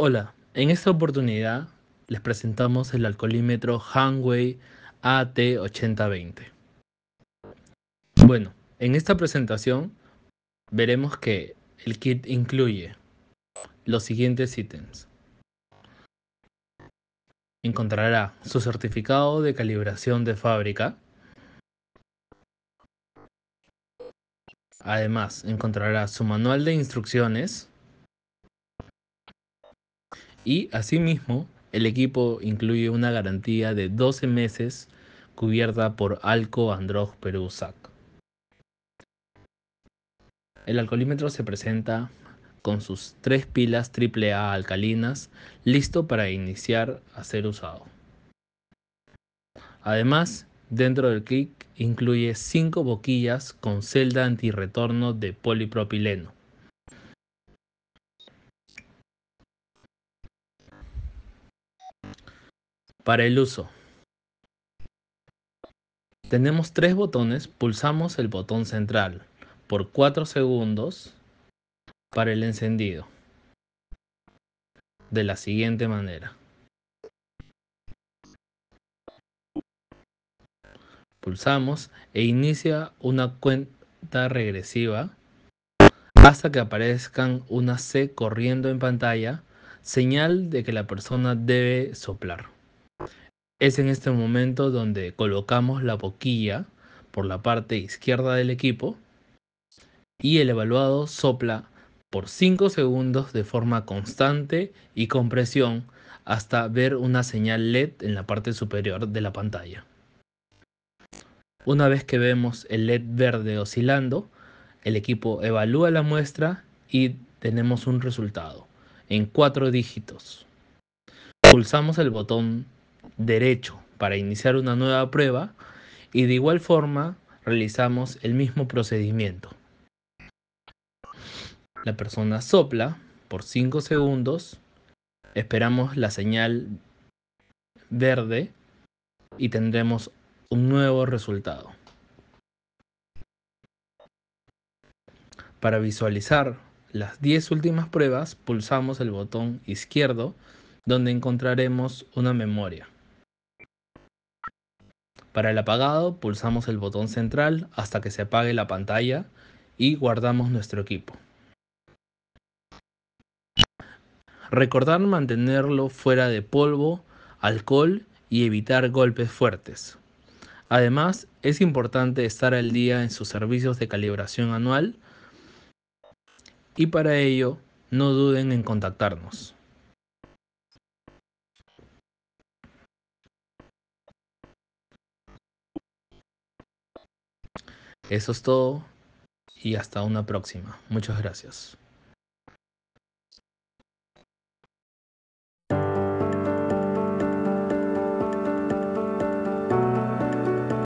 Hola, en esta oportunidad les presentamos el alcoholímetro Hanway AT8020. Bueno, en esta presentación veremos que el kit incluye los siguientes ítems. Encontrará su certificado de calibración de fábrica. Además, encontrará su manual de instrucciones y asimismo, el equipo incluye una garantía de 12 meses cubierta por Alco Androg Perú SAC. El alcoholímetro se presenta con sus tres pilas AAA alcalinas, listo para iniciar a ser usado. Además, dentro del kit incluye cinco boquillas con celda antirretorno de polipropileno Para el uso. Tenemos tres botones, pulsamos el botón central por 4 segundos para el encendido. De la siguiente manera. Pulsamos e inicia una cuenta regresiva hasta que aparezcan una C corriendo en pantalla, señal de que la persona debe soplar. Es en este momento donde colocamos la boquilla por la parte izquierda del equipo y el evaluado sopla por 5 segundos de forma constante y con presión hasta ver una señal LED en la parte superior de la pantalla. Una vez que vemos el LED verde oscilando, el equipo evalúa la muestra y tenemos un resultado en 4 dígitos. Pulsamos el botón derecho para iniciar una nueva prueba y de igual forma realizamos el mismo procedimiento. La persona sopla por 5 segundos, esperamos la señal verde y tendremos un nuevo resultado. Para visualizar las 10 últimas pruebas, pulsamos el botón izquierdo donde encontraremos una memoria. Para el apagado pulsamos el botón central hasta que se apague la pantalla y guardamos nuestro equipo. Recordar mantenerlo fuera de polvo, alcohol y evitar golpes fuertes. Además, es importante estar al día en sus servicios de calibración anual y para ello no duden en contactarnos. Eso es todo y hasta una próxima. Muchas gracias.